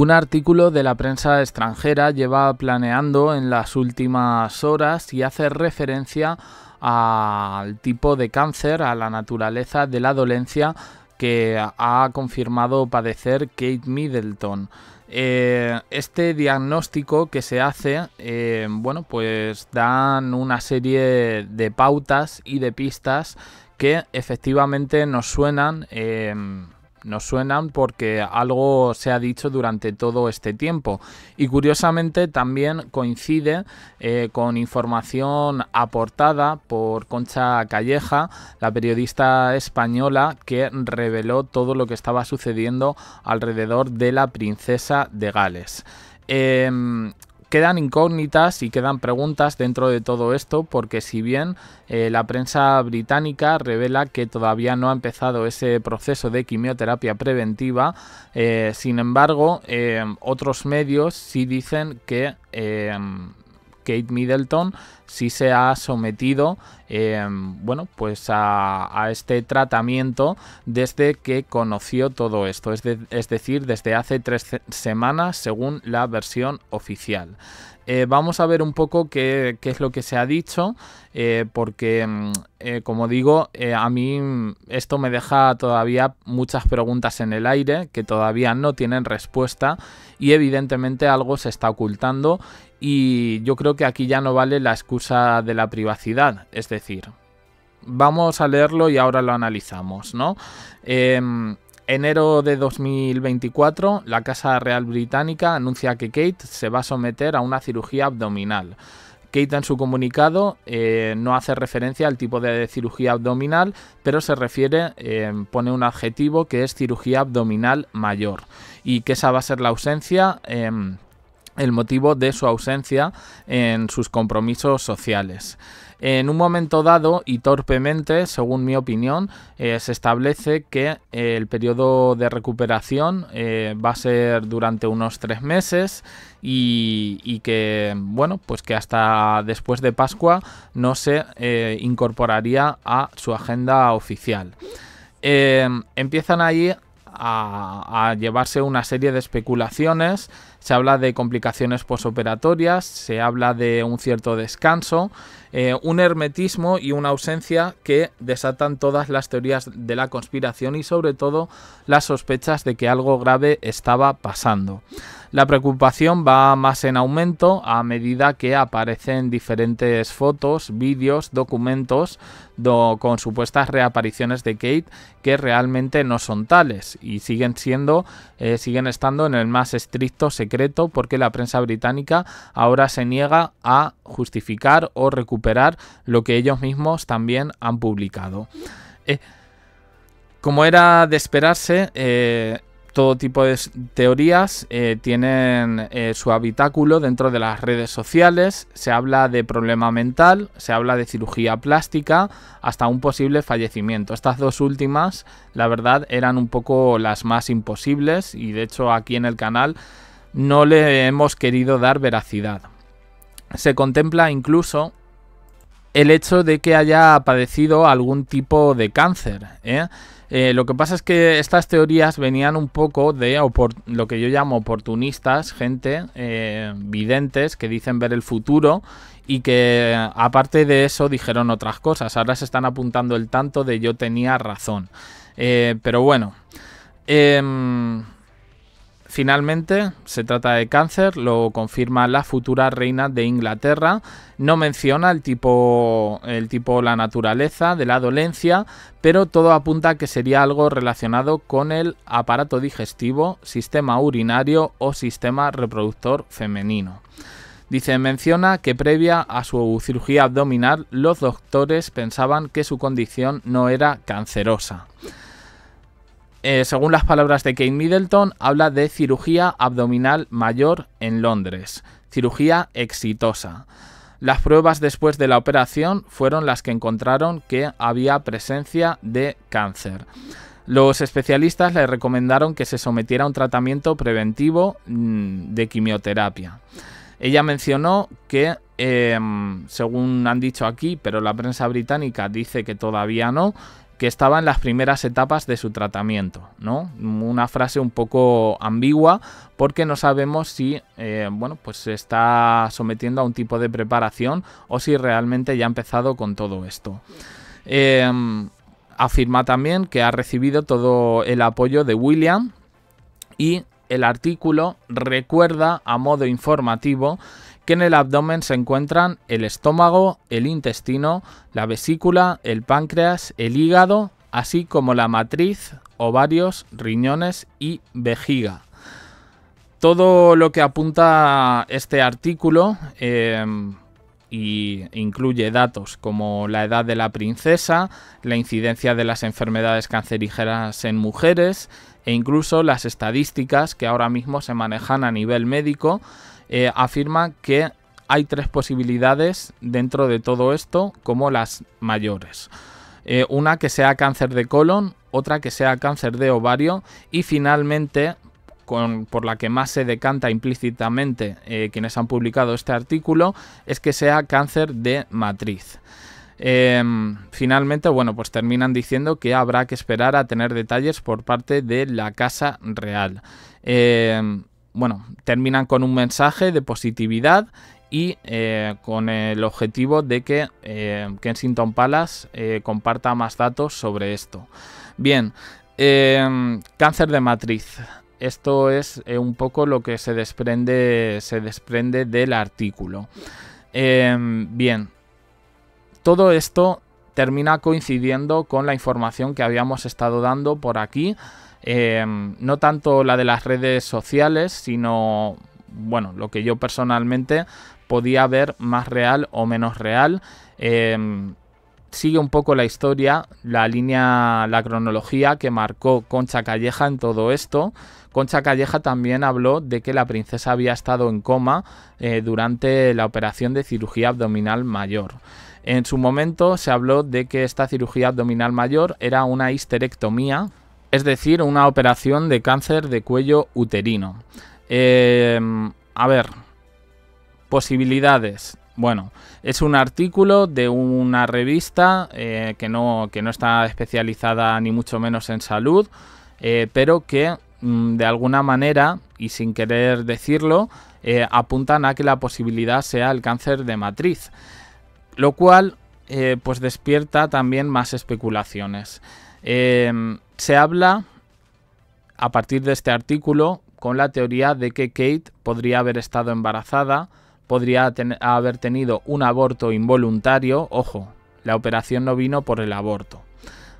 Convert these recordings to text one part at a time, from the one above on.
Un artículo de la prensa extranjera lleva planeando en las últimas horas y hace referencia al tipo de cáncer, a la naturaleza de la dolencia que ha confirmado padecer Kate Middleton. Eh, este diagnóstico que se hace, eh, bueno, pues dan una serie de pautas y de pistas que efectivamente nos suenan. Eh, nos suenan porque algo se ha dicho durante todo este tiempo. Y curiosamente también coincide eh, con información aportada por Concha Calleja, la periodista española que reveló todo lo que estaba sucediendo alrededor de la princesa de Gales. Em, quedan incógnitas y quedan preguntas dentro de todo esto porque si bien eh, la prensa británica revela que todavía no ha empezado ese proceso de quimioterapia preventiva, eh, sin embargo eh, otros medios sí dicen que... Kate Middleton si se ha sometido em, bueno, pues a, este tratamiento desde que conoció todo esto, es, decir, desde hace tres semanas según la versión oficial. Eh, vamos a ver un poco qué, es lo que se ha dicho, eh, porque, em, eh, como digo, a mí esto me deja todavía muchas preguntas en el aire que todavía no tienen respuesta y evidentemente algo se está ocultando y yo creo que aquí ya no vale la excusa de la privacidad, es decir, vamos a leerlo y ahora lo analizamos, ¿no? Em, enero de 2024, la Casa Real Británica anuncia que Kate se va a someter a una cirugía abdominal. Kate en su comunicado eh, no hace referencia al tipo de cirugía abdominal, pero se refiere, em, pone un adjetivo que es cirugía abdominal mayor y que esa va a ser la ausencia. Em, el motivo de su ausencia en sus compromisos sociales. En un momento dado y torpemente, según mi opinión, eh, se establece que el periodo de recuperación eh, va a ser durante unos tres meses y, que, bueno, pues que hasta después de Pascua no se eh, incorporaría a su agenda oficial. empiezan ahí a llevarse una serie de especulaciones se habla de complicaciones posoperatorias, se habla de un cierto descanso eh, un hermetismo y una ausencia que desatan todas las teorías de la conspiración y sobre todo las sospechas de que algo grave estaba pasando. La preocupación va más en aumento a medida que aparecen diferentes fotos, vídeos, documentos con supuestas reapariciones de Kate que realmente no son tales y siguen siendo, eh, siguen estando en el más estricto secreto porque la prensa británica ahora se niega a justificar o recuperar lo que ellos mismos también han publicado. Eh, como era de esperarse, eh, todo tipo de teorías eh, tienen su habitáculo dentro de las redes sociales. Se habla de problema mental, se habla de cirugía plástica, hasta un posible fallecimiento. Estas dos últimas, la verdad, eran un poco las más imposibles y de hecho aquí en el canal no le hemos querido dar veracidad. Se contempla incluso el hecho de que haya padecido algún tipo de cáncer. ¿eh? Eh, lo que pasa es que estas teorías venían un poco de lo que yo llamo oportunistas, gente eh, videntes que dicen ver el futuro y que aparte de eso dijeron otras cosas. Ahora se están apuntando el tanto de yo tenía razón. pero bueno. Em, Finalmente, se trata de cáncer, lo confirma la futura reina de Inglaterra. No menciona el tipo, la naturaleza de la dolencia, pero todo apunta a que sería algo relacionado con el aparato digestivo, sistema urinario o sistema reproductor femenino. Dice, menciona que previa a su cirugía abdominal los doctores pensaban que su condición no era cancerosa. Eh, según las palabras de Kate Middleton, habla de cirugía abdominal mayor en Londres, cirugía exitosa. Las pruebas después de la operación fueron las que encontraron que había presencia de cáncer. Los especialistas le recomendaron que se sometiera a un tratamiento preventivo mm, de quimioterapia. Ella mencionó que, em, según han dicho aquí, pero la prensa británica dice que todavía no, que estaba en las primeras etapas de su tratamiento, ¿no? Una frase un poco ambigua porque no sabemos si, eh, bueno, pues se está sometiendo a un tipo de preparación o si realmente ya ha empezado con todo esto. Em, afirma también que ha recibido todo el apoyo de William y el artículo recuerda a modo informativo que en el abdomen se encuentran el estómago, el intestino, la vesícula, el páncreas, el hígado, así como la matriz, ovarios, riñones y vejiga. Todo lo que apunta este artículo em, y incluye datos como la edad de la princesa, la incidencia de las enfermedades cancerígenas en mujeres e incluso las estadísticas que ahora mismo se manejan a nivel médico eh, afirma que hay tres posibilidades dentro de todo esto como las mayores. Eh, una que sea cáncer de colon, otra que sea cáncer de ovario y finalmente, con, por la que más se decanta implícitamente eh, quienes han publicado este artículo, es que sea cáncer de matriz. Em, finalmente, bueno, pues terminan diciendo que habrá que esperar a tener detalles por parte de la Casa Real. Em, bueno, terminan con un mensaje de positividad y eh, con el objetivo de que eh, Kensington Palace eh, comparta más datos sobre esto. Bien, em, cáncer de matriz. Esto es un poco lo que se desprende, se desprende del artículo. Em, bien, todo esto termina coincidiendo con la información que habíamos estado dando por aquí eh, no tanto la de las redes sociales, sino, bueno, lo que yo personalmente podía ver más real o menos real. Em, sigue un poco la historia, la línea, la cronología que marcó Concha Calleja en todo esto. Concha Calleja también habló de que la princesa había estado en coma eh, durante la operación de cirugía abdominal mayor. En su momento se habló de que esta cirugía abdominal mayor era una histerectomía, es decir, una operación de cáncer de cuello uterino. Em, a ver, posibilidades. Bueno, es un artículo de una revista eh, que, no, que, no, está especializada ni mucho menos en salud, eh, pero que mm, de alguna manera, y sin querer decirlo, eh, apuntan a que la posibilidad sea el cáncer de matriz, lo cual pues despierta también más especulaciones. Em, se habla a partir de este artículo con la teoría de que Kate podría haber estado embarazada, podría haber tenido un aborto involuntario. Ojo, la operación no vino por el aborto.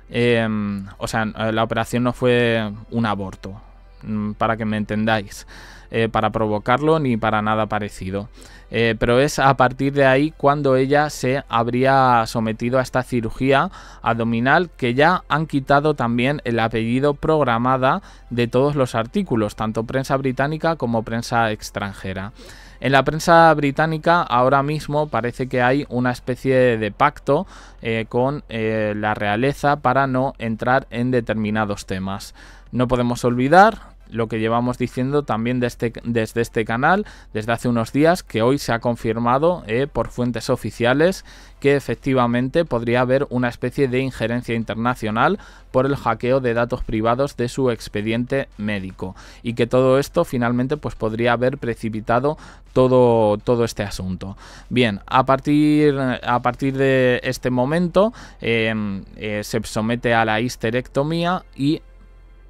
Em, o sea, la operación no fue un aborto. Mm, para que me entendáis, eh, para provocarlo ni para nada parecido. Eh, pero es a partir de ahí cuando ella se habría sometido a esta cirugía abdominal que ya han quitado también el apellido programada de todos los artículos, tanto prensa británica como prensa extranjera. En la prensa británica ahora mismo parece que hay una especie de pacto eh, con la realeza para no entrar en determinados temas. No podemos olvidar lo que llevamos diciendo también desde, este, desde, este canal desde hace unos días que hoy se ha confirmado eh, por fuentes oficiales que efectivamente podría haber una especie de injerencia internacional por el hackeo de datos privados de su expediente médico y que todo esto finalmente pues podría haber precipitado todo, todo este asunto. Bien, a partir, a partir de este momento eh, eh, se somete a la histerectomía y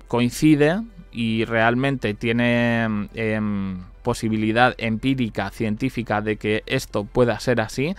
coincide y realmente tiene mm, em, posibilidad empírica, científica de que esto pueda ser así,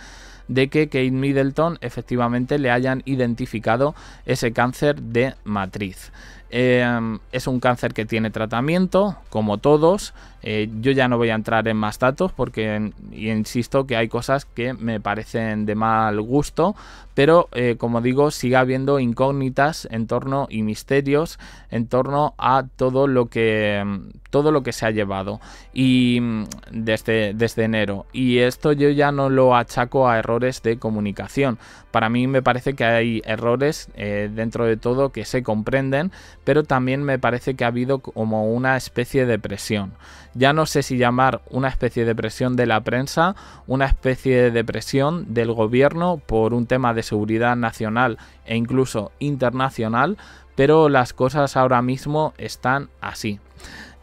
de que Kate Middleton efectivamente le hayan identificado ese cáncer de matriz. Em, es un cáncer que tiene tratamiento, como todos. Eh, yo ya no voy a entrar en más datos porque insisto que hay cosas que me parecen de mal gusto, pero eh, como digo, sigue habiendo incógnitas en torno y misterios en torno a todo lo que em, todo lo que se ha llevado y mm, desde enero. Y esto yo ya no lo achaco a errores de comunicación. Para mí me parece que hay errores eh, dentro de todo que se comprenden, pero también me parece que ha habido como una especie de presión. Ya no sé si llamar una especie de presión de la prensa, una especie de presión del gobierno por un tema de seguridad nacional e incluso internacional, pero las cosas ahora mismo están así.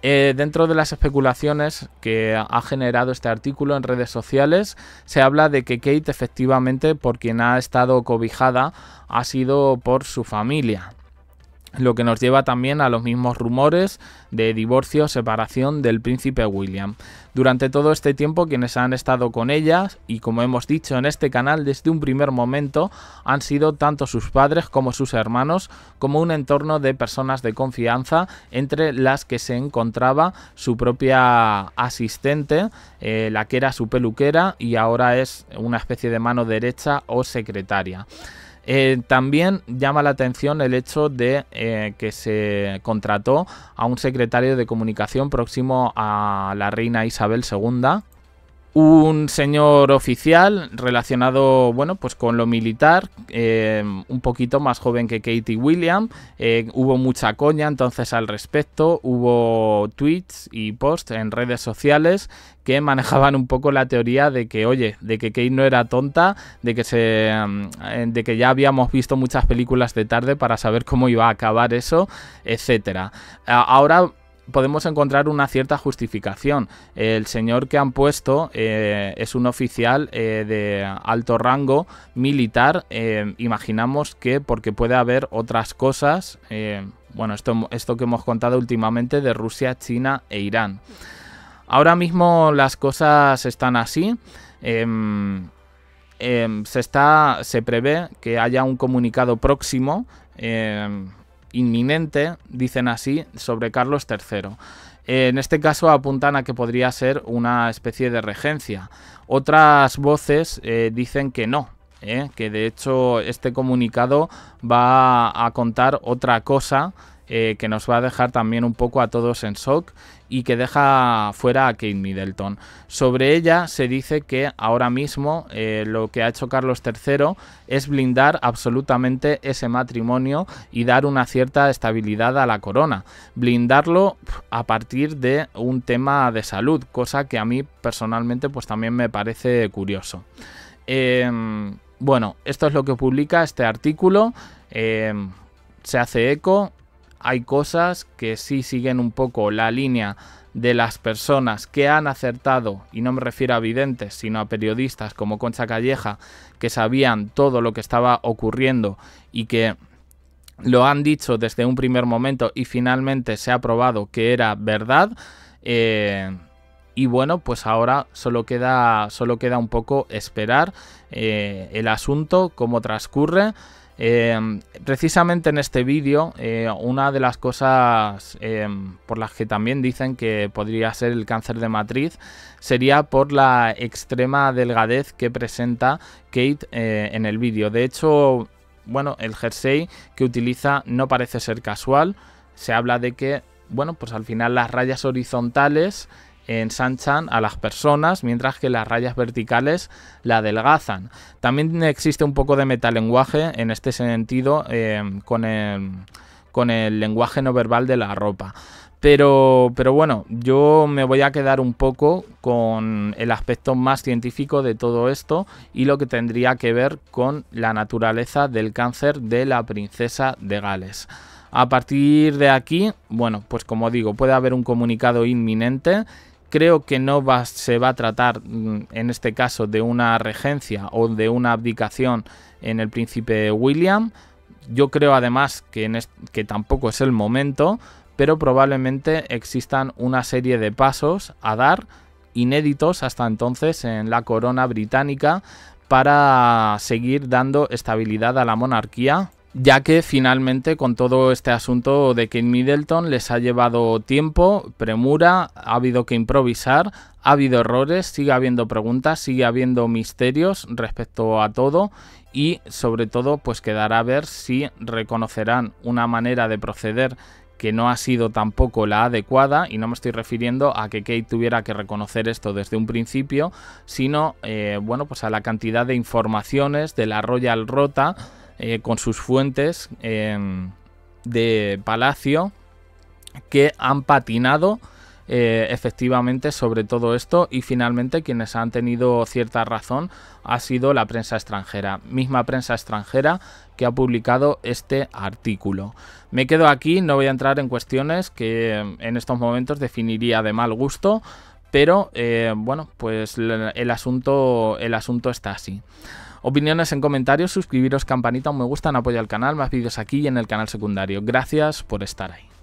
Eh, dentro de las especulaciones que ha generado este artículo en redes sociales, se habla de que Kate efectivamente por quien ha estado cobijada ha sido por su familia lo que nos lleva también a los mismos rumores de divorcio separación del príncipe William. Durante todo este tiempo quienes han estado con ella y como hemos dicho en este canal desde un primer momento, han sido tanto sus padres como sus hermanos, como un entorno de personas de confianza entre las que se encontraba su propia asistente, eh, la que era su peluquera y ahora es una especie de mano derecha o secretaria. Eh, también llama la atención el hecho de eh, que se contrató a un secretario de comunicación próximo a la reina Isabel II un señor oficial relacionado, bueno, pues con lo militar, eh, un poquito más joven que Katie Williams. Eh, hubo mucha coña entonces al respecto, hubo tweets y posts en redes sociales que manejaban un poco la teoría de que, oye, de que Kate no era tonta, de que, se, mm, de que ya habíamos visto muchas películas de tarde para saber cómo iba a acabar eso, etcétera. Ahora podemos encontrar una cierta justificación. El señor que han puesto eh, es un oficial eh, de alto rango militar. Eh, imaginamos que porque puede haber otras cosas. bueno, esto, esto que hemos contado últimamente de Rusia, China e Irán. Ahora mismo las cosas están así. Em, em, se, está, se prevé que haya un comunicado próximo em, inminente, dicen así, sobre Carlos III. En este caso apuntan a que podría ser una especie de regencia. Otras voces eh, dicen que no, eh, que de hecho este comunicado va a contar otra cosa eh, que nos va a dejar también un poco a todos en shock y que deja fuera a Kate Middleton. Sobre ella se dice que ahora mismo eh, lo que ha hecho Carlos III es blindar absolutamente ese matrimonio y dar una cierta estabilidad a la corona. Blindarlo a partir de un tema de salud, cosa que a mí personalmente pues también me parece curioso. Em, bueno, esto es lo que publica este artículo. Em, se hace eco hay cosas que sí siguen un poco la línea de las personas que han acertado, y no me refiero a videntes, sino a periodistas como Concha Calleja, que sabían todo lo que estaba ocurriendo y que lo han dicho desde un primer momento y finalmente se ha probado que era verdad. Eh, y bueno, pues ahora solo queda, solo queda un poco esperar eh, el asunto, cómo transcurre. Em, precisamente en este vídeo, eh, una de las cosas em, por las que también dicen que podría ser el cáncer de matriz sería por la extrema delgadez que presenta Kate eh, en el vídeo. De hecho, bueno, el jersey que utiliza no parece ser casual. Se habla de que, bueno, pues al final las rayas horizontales ensanchan a las personas, mientras que las rayas verticales la adelgazan. También existe un poco de metalenguaje en este sentido eh, con, el, con el lenguaje no verbal de la ropa. Pero, pero, bueno, yo me voy a quedar un poco con el aspecto más científico de todo esto y lo que tendría que ver con la naturaleza del cáncer de la princesa de Gales. A partir de aquí, bueno, pues como digo, puede haber un comunicado inminente creo que no se va a tratar mm, en este caso de una regencia o de una abdicación en el príncipe William. Yo creo además que, que tampoco es el momento, pero probablemente existan una serie de pasos a dar inéditos hasta entonces en la corona británica para seguir dando estabilidad a la monarquía ya que finalmente con todo este asunto de Kate Middleton les ha llevado tiempo, premura, ha habido que improvisar, ha habido errores, sigue habiendo preguntas, sigue habiendo misterios respecto a todo y sobre todo pues quedará a ver si reconocerán una manera de proceder que no ha sido tampoco la adecuada, y no me estoy refiriendo a que Kate tuviera que reconocer esto desde un principio, sino eh, bueno, pues a la cantidad de informaciones de la Royal Rota eh, con sus fuentes em, de palacio que han patinado eh, efectivamente sobre todo esto y finalmente quienes han tenido cierta razón ha sido la prensa extranjera, misma prensa extranjera que ha publicado este artículo. Me quedo aquí, no voy a entrar en cuestiones que em, en estos momentos definiría de mal gusto, pero eh, bueno, pues el asunto, el asunto está así. Opiniones en comentarios, suscribiros, campanita, un me gusta, en apoyo al canal, más vídeos aquí y en el canal secundario. Gracias por estar ahí.